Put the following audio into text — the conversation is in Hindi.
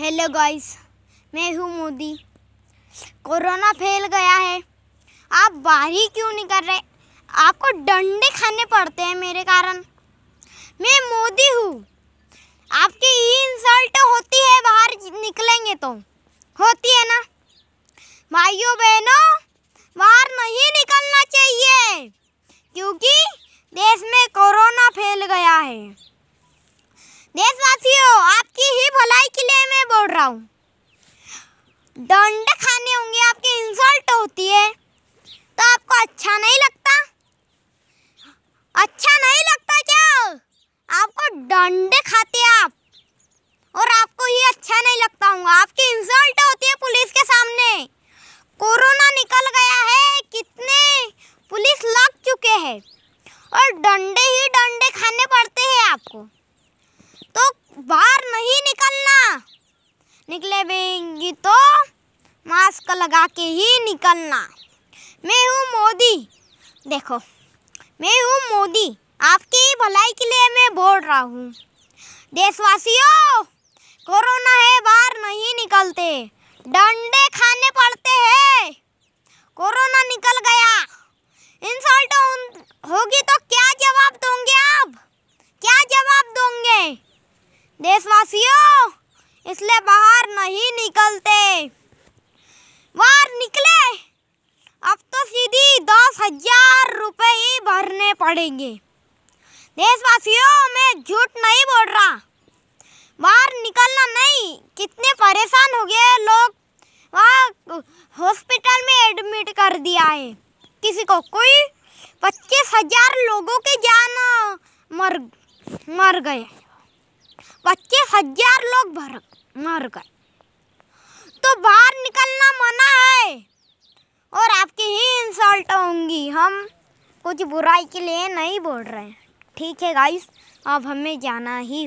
हेलो गाइस मैं हूँ मोदी कोरोना फैल गया है आप बाहर ही क्यों नहीं कर रहे आपको डंडे खाने पड़ते हैं मेरे कारण मैं मोदी हूँ आपकी ही इंसल्ट होती है बाहर निकलेंगे तो होती है ना भाइयों बहनों बाहर नहीं निकलना चाहिए क्योंकि देश में कोरोना फैल गया है देशवासियों आप हूँ डंडे खाने होंगे आपकी इंसल्ट होती है तो आपको अच्छा नहीं लगता अच्छा नहीं लगता क्या आपको डंडे खाते आप और आपको ये अच्छा नहीं लगता होगा आपकी इंसल्ट होती है पुलिस के सामने कोरोना निकल गया है कितने पुलिस लग चुके हैं और डंडे ही डंडे खाने पड़ते हैं आपको तो निकलेंगी तो मास्क लगा के ही निकलना मैं हूँ मोदी देखो मैं हूँ मोदी आपकी भलाई के लिए मैं बोल रहा हूँ देशवासियों कोरोना है बाहर नहीं निकलते डंडे खाने पड़ते हैं कोरोना निकल गया इंसल्ट होगी तो क्या जवाब दोगे आप क्या जवाब दोगे देशवासियों इसलिए बाहर नहीं निकलते बाहर निकले अब तो सीधी दस हजार रुपये ही भरने पड़ेंगे देशवासियों मैं झूठ नहीं बोल रहा बाहर निकलना नहीं कितने परेशान हो गए लोग वहाँ हॉस्पिटल में एडमिट कर दिया है किसी को कोई पच्चीस हजार लोगों की जान मर मर गए बच्चे हजार लोग भर मर गए तो बाहर निकलना मना है और आपकी ही इंसल्ट होंगी हम कुछ बुराई के लिए नहीं बोल रहे हैं ठीक है गाइस अब हमें जाना ही